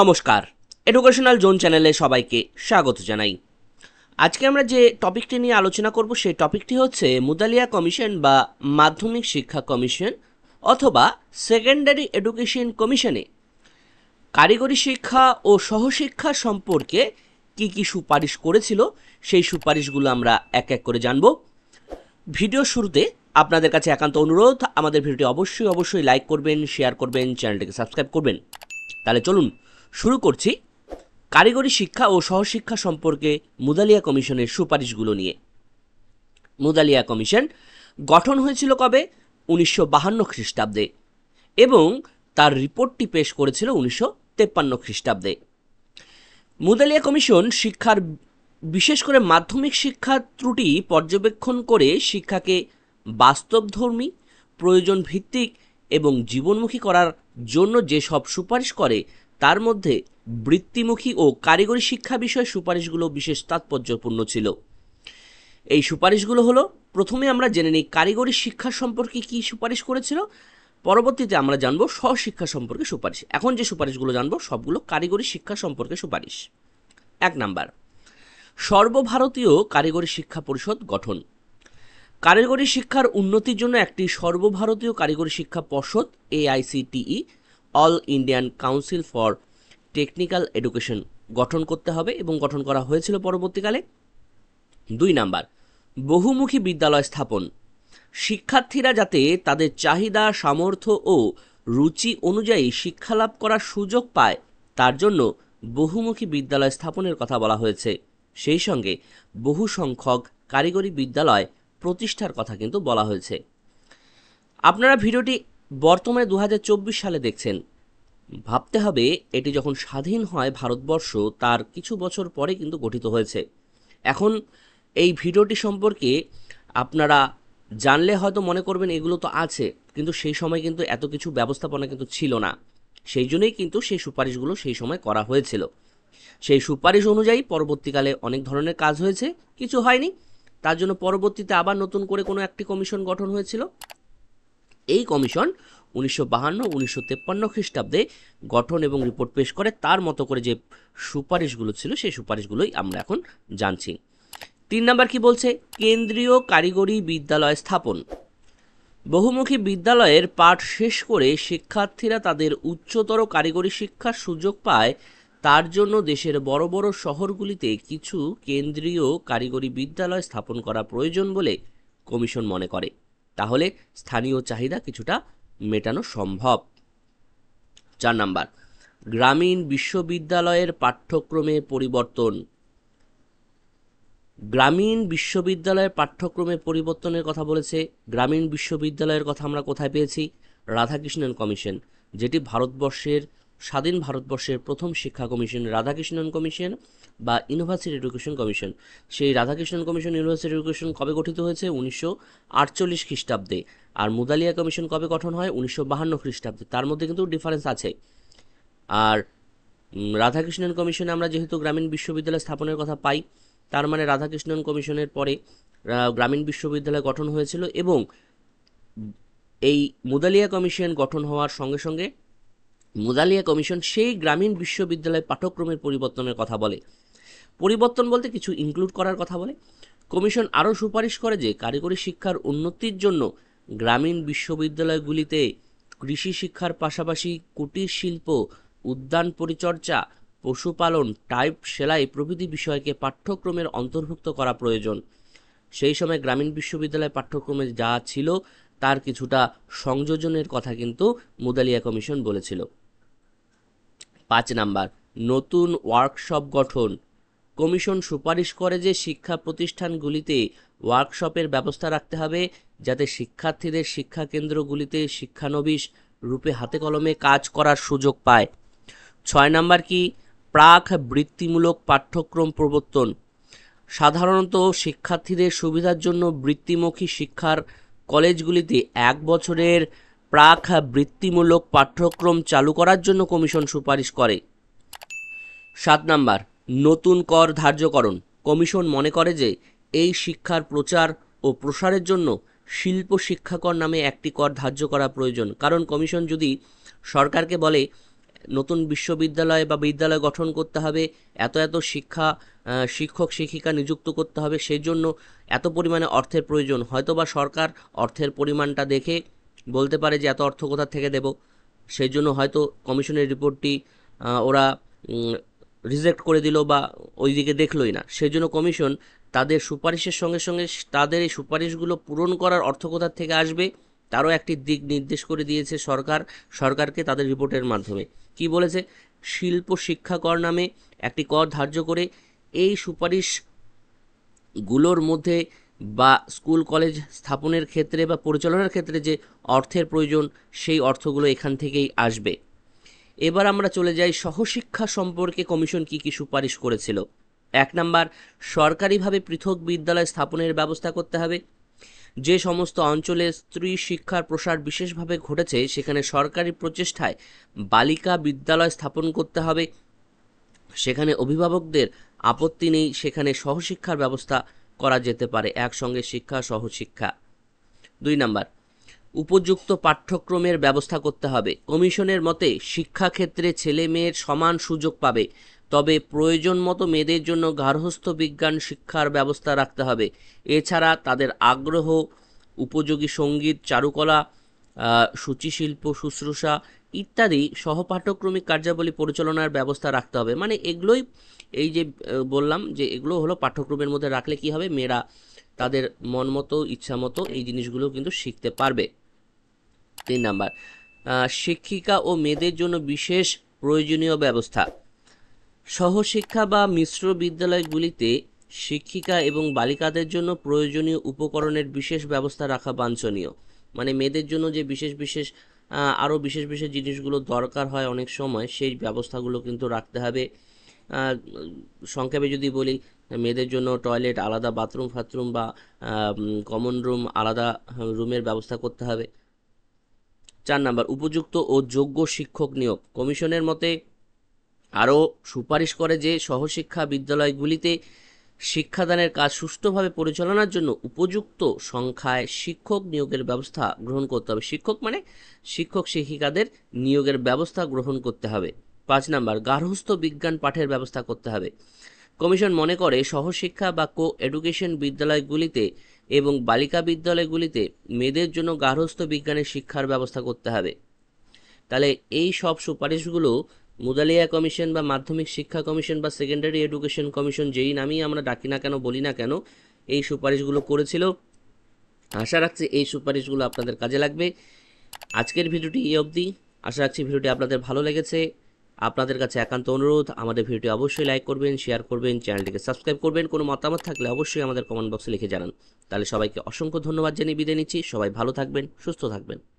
নমস্কার educational zone চ্যানেলে সবাইকে স্বাগত জানাই আজকে আমরা যে টপিকটি নিয়ে আলোচনা করব সেই টপিকটি হচ্ছে মুদালিয়া কমিশন বা মাধ্যমিক শিক্ষা কমিশন অথবা সেকেন্ডারি এডুকেশন কমিশনে কারিগরি শিক্ষা ও সহশিক্ষা সম্পর্কে কি কি সুপারিশ করেছিল সেই সুপারিশগুলো আমরা এক এক করে জানব ভিডিও শুরুতে আপনাদের কাছে একান্ত অনুরোধ আমাদের ভিডিওটি অবশ্যই অবশ্যই লাইক করবেন শেয়ার করবেন চ্যানেলটিকে সাবস্ক্রাইব করবেন তাহলে চলুন শুরু করছি কারিগরি শিক্ষা ও সহশিক্ষা সম্পর্কে মুদালিয়া কমিশনের সুপারিশগুলো নিয়ে মুদালিয়া কমিশন গঠন হয়েছিল কবে উনিশশো বাহান্ন খ্রিস্টাব্দে এবং তার রিপোর্টটি পেশ করেছিল উনিশশো তেপ্পান্ন খ্রিস্টাব্দে মুদালিয়া কমিশন শিক্ষার বিশেষ করে মাধ্যমিক শিক্ষার ত্রুটি পর্যবেক্ষণ করে শিক্ষাকে বাস্তবধর্মী প্রয়োজন ভিত্তিক এবং জীবনমুখী করার জন্য যেসব সুপারিশ করে তার মধ্যে বৃত্তিমুখী ও কারিগরি শিক্ষা বিষয়ে সুপারিশগুলো বিশেষ তাৎপর্যপূর্ণ ছিল এই সুপারিশগুলো হলো প্রথমে আমরা জেনে নিই কারিগরি শিক্ষা সম্পর্কে কি সুপারিশ করেছিল পরবর্তীতে আমরা জানবো স্বশিক্ষা সম্পর্কে সুপারিশ এখন যে সুপারিশগুলো জানবো সবগুলো কারিগরি শিক্ষা সম্পর্কে সুপারিশ এক নাম্বার সর্বভারতীয় কারিগরি শিক্ষা পরিষদ গঠন কারিগরি শিক্ষার উন্নতির জন্য একটি সর্বভারতীয় কারিগরি শিক্ষা পর্ষদ AICTE all Indian council for technical education গঠন করতে হবে এবং গঠন করা হয়েছিল পরবর্তীকালে দুই নাম্বার বহুমুখী বিদ্যালয় স্থাপন শিক্ষার্থীরা যাতে তাদের চাহিদা সামর্থ্য ও রুচি অনুযায়ী শিক্ষালাভ করার সুযোগ পায় তার জন্য বহুমুখী বিদ্যালয় স্থাপনের কথা বলা হয়েছে সেই সঙ্গে বহু সংখ্যক কারিগরি বিদ্যালয় প্রতিষ্ঠার কথা কিন্তু বলা হয়েছে আপনারা ভিডিওটি বর্তমানে দু সালে দেখছেন ভাবতে হবে এটি যখন স্বাধীন হয় ভারতবর্ষ তার কিছু বছর পরে কিন্তু গঠিত হয়েছে এখন এই ভিডিওটি সম্পর্কে আপনারা জানলে হয়তো মনে করবেন এগুলো তো আছে কিন্তু সেই সময় কিন্তু এত কিছু ব্যবস্থাপনা কিন্তু ছিল না সেই জন্যই কিন্তু সেই সুপারিশগুলো সেই সময় করা হয়েছিল সেই সুপারিশ অনুযায়ী পরবর্তীকালে অনেক ধরনের কাজ হয়েছে কিছু হয়নি তার জন্য পরবর্তীতে আবার নতুন করে কোনো একটি কমিশন গঠন হয়েছিল এই কমিশন উনিশশো উনিশশো খ্রিস্টাব্দে গঠন এবং রিপোর্ট পেশ করে তার মতো করে যে সুপারিশগুলো ছিল সেই সুপারিশগুলোই আমরা এখন জানছি তিন নাম্বার কি বলছে কেন্দ্রীয় কারিগরি বিদ্যালয় স্থাপন বহুমুখী বিদ্যালয়ের পাঠ শেষ করে শিক্ষার্থীরা তাদের উচ্চতর কারিগরি শিক্ষার সুযোগ পায় তার জন্য দেশের বড় বড় শহরগুলিতে কিছু কেন্দ্রীয় কারিগরি বিদ্যালয় স্থাপন করা প্রয়োজন বলে কমিশন মনে করে তাহলে স্থানীয় চাহিদা কিছুটা মেটানো সম্ভব চার নাম্বার গ্রামীণ বিশ্ববিদ্যালয়ের পাঠ্যক্রমে পরিবর্তন গ্রামীণ বিশ্ববিদ্যালয়ের পাঠ্যক্রমে পরিবর্তনের কথা বলেছে গ্রামীণ বিশ্ববিদ্যালয়ের কথা আমরা কোথায় পেয়েছি রাধাকৃষ্ণন কমিশন যেটি ভারতবর্ষের স্বাধীন ভারতবর্ষের প্রথম শিক্ষা কমিশন রাধাকৃষ্ণন কমিশন বা ইউনিভার্সিটি এডুকেশন কমিশন সেই রাধাকৃষ্ণন কমিশন ইউনিভার্সিটি এডুকেশন কবে গঠিত হয়েছে উনিশশো আটচল্লিশ খ্রিস্টাব্দে আর মুদালিয়া কমিশন কবে গঠন হয় উনিশশো বাহান্ন খ্রিস্টাব্দে তার মধ্যে কিন্তু ডিফারেন্স আছে আর রাধাকৃষ্ণন কমিশনে আমরা যেহেতু গ্রামীণ বিশ্ববিদ্যালয় স্থাপনের কথা পাই তার মানে রাধাকৃষ্ণন কমিশনের পরে গ্রামীণ বিশ্ববিদ্যালয় গঠন হয়েছিল এবং এই মুদালিয়া কমিশন গঠন হওয়ার সঙ্গে সঙ্গে মুদালিয়া কমিশন সেই গ্রামীণ বিশ্ববিদ্যালয়ের পাঠ্যক্রমের পরিবর্তনের কথা বলে পরিবর্তন বলতে কিছু ইনক্লুড করার কথা বলে কমিশন আরও সুপারিশ করে যে কারিগরি শিক্ষার উন্নতির জন্য গ্রামীণ বিশ্ববিদ্যালয়গুলিতে কৃষি শিক্ষার পাশাপাশি কুটির শিল্প উদ্যান পরিচর্যা পশুপালন টাইপ সেলাই প্রভৃতি বিষয়কে পাঠ্যক্রমের অন্তর্ভুক্ত করা প্রয়োজন সেই সময় গ্রামীণ বিশ্ববিদ্যালয় পাঠ্যক্রমে যা ছিল তার কিছুটা সংযোজনের কথা কিন্তু মুদালিয়া কমিশন বলেছিল পাঁচ নাম্বার নতুন ওয়ার্কশপ গঠন কমিশন সুপারিশ করে যে শিক্ষা প্রতিষ্ঠানগুলিতে ওয়ার্কশপের ব্যবস্থা রাখতে হবে যাতে শিক্ষার্থীদের শিক্ষা কেন্দ্রগুলিতে শিক্ষানবিশ রূপে হাতে কলমে কাজ করার সুযোগ পায় ছয় নাম্বার কি প্রাক বৃত্তিমূলক পাঠ্যক্রম প্রবর্তন সাধারণত শিক্ষার্থীদের সুবিধার জন্য বৃত্তিমুখী শিক্ষার কলেজগুলিতে এক বছরের প্রাক বৃত্তিমূলক পাঠ্যক্রম চালু করার জন্য কমিশন সুপারিশ করে সাত নাম্বার নতুন কর ধার্যকরণ কমিশন মনে করে যে এই শিক্ষার প্রচার ও প্রসারের জন্য শিল্প শিক্ষাকর নামে একটি কর ধার্য করা প্রয়োজন কারণ কমিশন যদি সরকারকে বলে নতুন বিশ্ববিদ্যালয় বা বিদ্যালয় গঠন করতে হবে এত এত শিক্ষা শিক্ষক শিক্ষিকা নিযুক্ত করতে হবে সেই জন্য এত পরিমাণে অর্থের প্রয়োজন হয়তোবা সরকার অর্থের পরিমাণটা দেখে বলতে পারে যে এত অর্থ কোথা থেকে দেব সেই জন্য হয়তো কমিশনের রিপোর্টটি ওরা রিজেক্ট করে দিল বা ওই দিকে দেখলই না সেই জন্য কমিশন তাদের সুপারিশের সঙ্গে সঙ্গে তাদের এই সুপারিশগুলো পূরণ করার অর্থ কোথা থেকে আসবে তারও একটি দিক নির্দেশ করে দিয়েছে সরকার সরকারকে তাদের রিপোর্টের মাধ্যমে কি বলেছে শিল্প শিক্ষা কর নামে একটি কর ধার্য করে এই সুপারিশগুলোর মধ্যে বা স্কুল কলেজ স্থাপনের ক্ষেত্রে বা পরিচালনার ক্ষেত্রে যে অর্থের প্রয়োজন সেই অর্থগুলো এখান থেকেই আসবে এবার আমরা চলে যাই সহশিক্ষা সম্পর্কে কমিশন কি কি সুপারিশ করেছিল এক নাম্বার সরকারিভাবে পৃথক বিদ্যালয় স্থাপনের ব্যবস্থা করতে হবে যে সমস্ত অঞ্চলে স্ত্রী শিক্ষার প্রসার বিশেষভাবে ঘটেছে সেখানে সরকারি প্রচেষ্টায় বালিকা বিদ্যালয় স্থাপন করতে হবে সেখানে অভিভাবকদের আপত্তি নেই সেখানে সহশিক্ষার ব্যবস্থা করা যেতে পারে একসঙ্গে শিক্ষা সহশিক্ষা দুই নাম্বার উপযুক্ত পাঠ্যক্রমের ব্যবস্থা করতে হবে কমিশনের মতে শিক্ষাক্ষেত্রে ছেলে মেয়ের সমান সুযোগ পাবে তবে প্রয়োজন মতো মেয়েদের জন্য গার্হস্থ্য বিজ্ঞান শিক্ষার ব্যবস্থা রাখতে হবে এছাড়া তাদের আগ্রহ উপযোগী সঙ্গীত চারুকলা সূচিশিল্প শুশ্রূষা ইত্যাদি সহপাঠ্যক্রমিক কার্যাবলী পরিচালনার ব্যবস্থা রাখতে হবে মানে এগুলোই এই যে বললাম যে এগুলো হলো পাঠ্যক্রমের মধ্যে রাখলে কি হবে মেয়েরা তাদের মন মতো ইচ্ছা মতো এই জিনিসগুলো কিন্তু শিখতে পারবে তিন নাম্বার শিক্ষিকা ও মেয়েদের জন্য বিশেষ প্রয়োজনীয় ব্যবস্থা সহশিক্ষা বা মিশ্র বিদ্যালয়গুলিতে শিক্ষিকা এবং বালিকাদের জন্য প্রয়োজনীয় উপকরণের বিশেষ ব্যবস্থা রাখা বাঞ্ছনীয় মানে মেয়েদের জন্য যে বিশেষ বিশেষ আরও বিশেষ বিশেষ জিনিসগুলো দরকার হয় অনেক সময় সেই ব্যবস্থাগুলো কিন্তু রাখতে হবে সংক্ষেপে যদি বলি মেয়েদের জন্য টয়লেট আলাদা বাথরুম ফাথরুম বা কমন রুম আলাদা হ্যাঁ, রুমের ব্যবস্থা করতে হবে চার নাম্বার উপযুক্ত ও যোগ্য শিক্ষক নিয়োগ কমিশনের মতে আরও সুপারিশ করে যে সহশিক্ষা বিদ্যালয়গুলিতে শিক্ষাদানের কাজ সুষ্ঠুভাবে পরিচালনার জন্য উপযুক্ত সংখ্যায় শিক্ষক নিয়োগের ব্যবস্থা গ্রহণ করতে হবে শিক্ষক মানে শিক্ষক শিক্ষিকাদের নিয়োগের ব্যবস্থা গ্রহণ করতে হবে পাঁচ নাম্বার গার্হস্থ্য বিজ্ঞান পাঠের ব্যবস্থা করতে হবে কমিশন মনে করে সহশিক্ষা বা কো এডুকেশন বিদ্যালয়গুলিতে এবং বালিকা বিদ্যালয়গুলিতে মেয়েদের জন্য গার্হস্থ বিজ্ঞানের শিক্ষার ব্যবস্থা করতে হবে তাহলে এই সব সুপারিশগুলো মুদালিয়া কমিশন বা মাধ্যমিক শিক্ষা কমিশন বা সেকেন্ডারি এডুকেশন কমিশন যেই নামেই আমরা ডাকি না কেন বলি না কেন এই সুপারিশগুলো করেছিল আশা রাখছি এই সুপারিশগুলো আপনাদের কাজে লাগবে আজকের ভিডিওটি এই অবধি আশা রাখছি ভিডিওটি আপনাদের ভালো লেগেছে আপনাদের কাছে একান্ত অনুরোধ আমাদের ভিডিওটি অবশ্যই লাইক করবেন শেয়ার করবেন চ্যানেলটিকে সাবস্ক্রাইব করবেন কোনো মতামত থাকলে অবশ্যই আমাদের কমেন্ট বক্সে লিখে জানান তাহলে সবাইকে অসংখ্য ধন্যবাদ জানিয়ে বিদায় নিচ্ছি সবাই ভালো থাকবেন সুস্থ থাকবেন